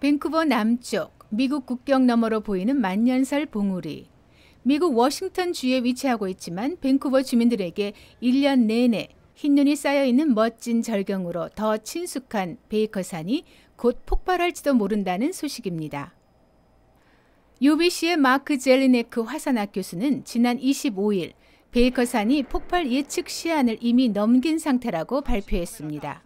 밴쿠버 남쪽 미국 국경 너머로 보이는 만년설 봉우리. 미국 워싱턴 주에 위치하고 있지만 밴쿠버 주민들에게 1년 내내 흰눈이 쌓여 있는 멋진 절경으로 더 친숙한 베이커산이 곧 폭발할지도 모른다는 소식입니다. UBC의 마크 젤리네크 화산학 교수는 지난 25일 베이커산이 폭발 예측 시한을 이미 넘긴 상태라고 발표했습니다.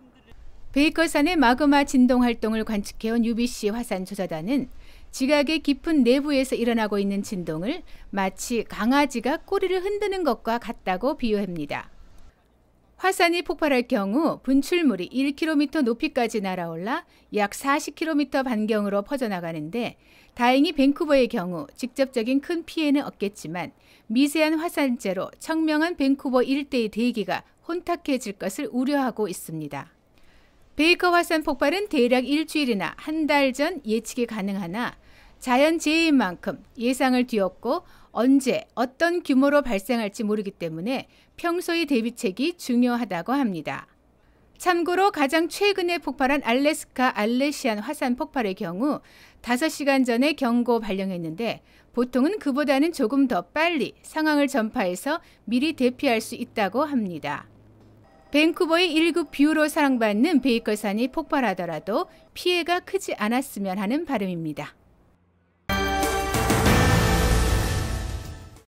베이커산의 마그마 진동 활동을 관측해온 UBC 화산 조사단은 지각의 깊은 내부에서 일어나고 있는 진동을 마치 강아지가 꼬리를 흔드는 것과 같다고 비유합니다. 화산이 폭발할 경우 분출물이 1km 높이까지 날아올라 약 40km 반경으로 퍼져나가는데 다행히 밴쿠버의 경우 직접적인 큰 피해는 없겠지만 미세한 화산재로 청명한 밴쿠버 일대의 대기가 혼탁해질 것을 우려하고 있습니다. 베이커 화산 폭발은 대략 일주일이나 한 달 전 예측이 가능하나 자연재해인 만큼 예상을 뒤엎고 언제 어떤 규모로 발생할지 모르기 때문에 평소의 대비책이 중요하다고 합니다. 참고로 가장 최근에 폭발한 알래스카 알레시안 화산 폭발의 경우 5시간 전에 경고 발령했는데 보통은 그보다는 조금 더 빨리 상황을 전파해서 미리 대피할 수 있다고 합니다. 밴쿠버의 1급 뷰로 사랑받는 베이커산이 폭발하더라도 피해가 크지 않았으면 하는 바람입니다.